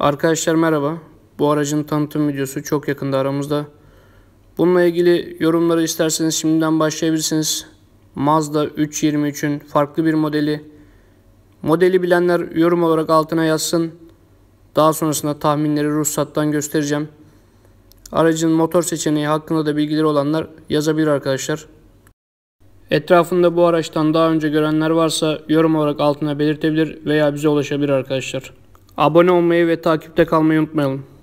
Arkadaşlar merhaba. Bu aracın tanıtım videosu çok yakında aramızda. Bununla ilgili yorumları isterseniz şimdiden başlayabilirsiniz. Mazda 323'ün farklı bir modeli. Modeli bilenler yorum olarak altına yazsın. Daha sonrasında tahminleri ruhsattan göstereceğim. Aracın motor seçeneği hakkında da bilgileri olanlar yazabilir arkadaşlar. Etrafında bu araçtan daha önce görenler varsa yorum olarak altına belirtebilir veya bize ulaşabilir arkadaşlar. Abone olmayı ve takipte kalmayı unutmayalım.